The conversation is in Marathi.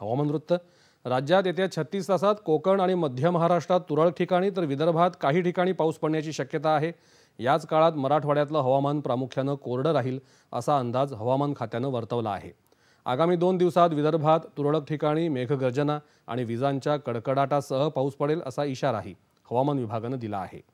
हवामान वृत्त राज्यात येत्या छत्तीस तासात कोकण आणि मध्य महाराष्ट्रात तुरळक ठिकाणी तर विदर्भात काही ठिकाणी पाऊस पडण्याची शक्यता आहे याच काळात मराठवाड्यातलं हवामान प्रामुख्यानं कोरडं राहील असा अंदाज हवामान खात्यानं वर्तवला आहे आगामी दोन दिवसात विदर्भात तुरळक ठिकाणी मेघगर्जना आणि विजांच्या कडकडाटासह पाऊस पडेल असा इशाराही हवामान विभागानं दिला आहे